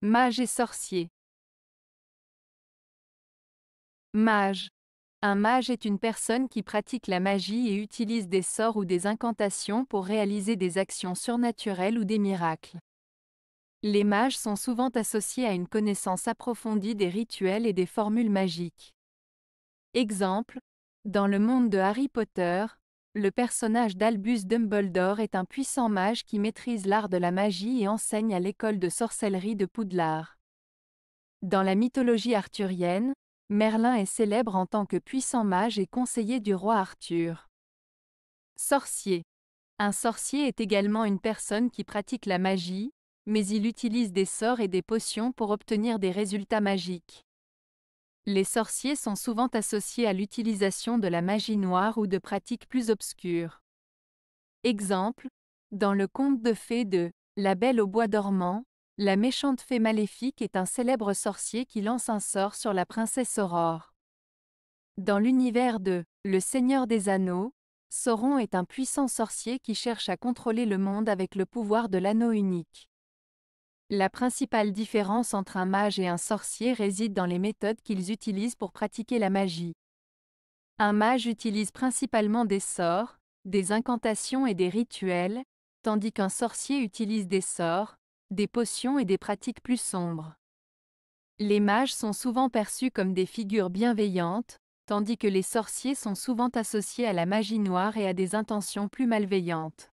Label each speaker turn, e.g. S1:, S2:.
S1: Mage et sorcier.
S2: Mage. Un mage est une personne qui pratique la magie et utilise des sorts ou des incantations pour réaliser des actions surnaturelles ou des miracles. Les mages sont souvent associés à une connaissance approfondie des rituels et des formules magiques. Exemple, dans le monde de Harry Potter, le personnage d'Albus Dumbledore est un puissant mage qui maîtrise l'art de la magie et enseigne à l'école de sorcellerie de Poudlard. Dans la mythologie arthurienne, Merlin est célèbre en tant que puissant mage et conseiller du roi Arthur. Sorcier. Un sorcier est également une personne qui pratique la magie, mais il utilise des sorts et des potions pour obtenir des résultats magiques. Les sorciers sont souvent associés à l'utilisation de la magie noire ou de pratiques plus obscures. Exemple, dans le conte de fées de La Belle au bois dormant, la méchante fée maléfique est un célèbre sorcier qui lance un sort sur la princesse Aurore. Dans l'univers de Le Seigneur des Anneaux, Sauron est un puissant sorcier qui cherche à contrôler le monde avec le pouvoir de l'anneau unique. La principale différence entre un mage et un sorcier réside dans les méthodes qu'ils utilisent pour pratiquer la magie. Un mage utilise principalement des sorts, des incantations et des rituels, tandis qu'un sorcier utilise des sorts, des potions et des pratiques plus sombres. Les mages sont souvent perçus comme des figures bienveillantes, tandis que les sorciers sont souvent associés à la magie noire et à des intentions
S1: plus malveillantes.